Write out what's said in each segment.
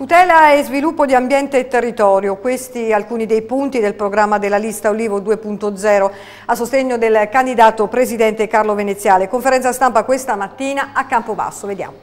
Tutela e sviluppo di ambiente e territorio, questi alcuni dei punti del programma della lista Olivo 2.0 a sostegno del candidato presidente Carlo Veneziale. Conferenza stampa questa mattina a Campobasso, vediamo.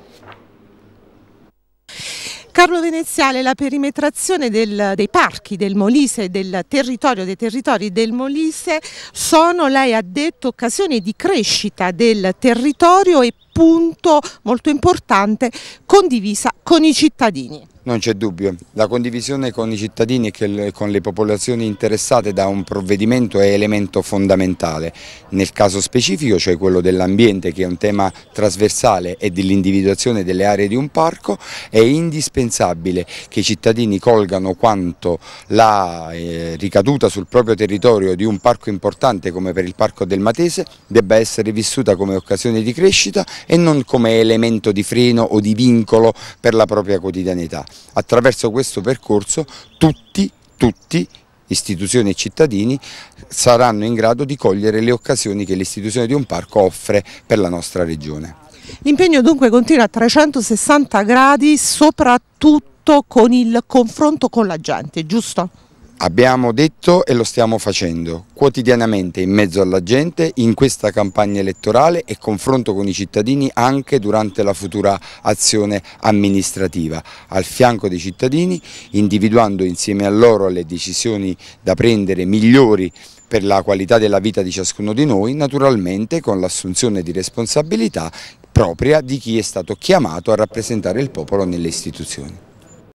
Carlo Veneziale, la perimetrazione del, dei parchi del Molise, del territorio dei territori del Molise sono, lei ha detto, occasioni di crescita del territorio e punto molto importante condivisa con i cittadini. Non c'è dubbio, la condivisione con i cittadini e con le popolazioni interessate da un provvedimento è elemento fondamentale, nel caso specifico cioè quello dell'ambiente che è un tema trasversale e dell'individuazione delle aree di un parco, è indispensabile che i cittadini colgano quanto la eh, ricaduta sul proprio territorio di un parco importante come per il Parco del Matese debba essere vissuta come occasione di crescita e non come elemento di freno o di vincolo per la propria quotidianità attraverso questo percorso tutti, tutti istituzioni e cittadini saranno in grado di cogliere le occasioni che l'istituzione di un parco offre per la nostra regione. L'impegno dunque continua a 360 gradi soprattutto con il confronto con la gente, giusto? Abbiamo detto e lo stiamo facendo quotidianamente in mezzo alla gente, in questa campagna elettorale e confronto con i cittadini anche durante la futura azione amministrativa, al fianco dei cittadini, individuando insieme a loro le decisioni da prendere migliori per la qualità della vita di ciascuno di noi, naturalmente con l'assunzione di responsabilità propria di chi è stato chiamato a rappresentare il popolo nelle istituzioni.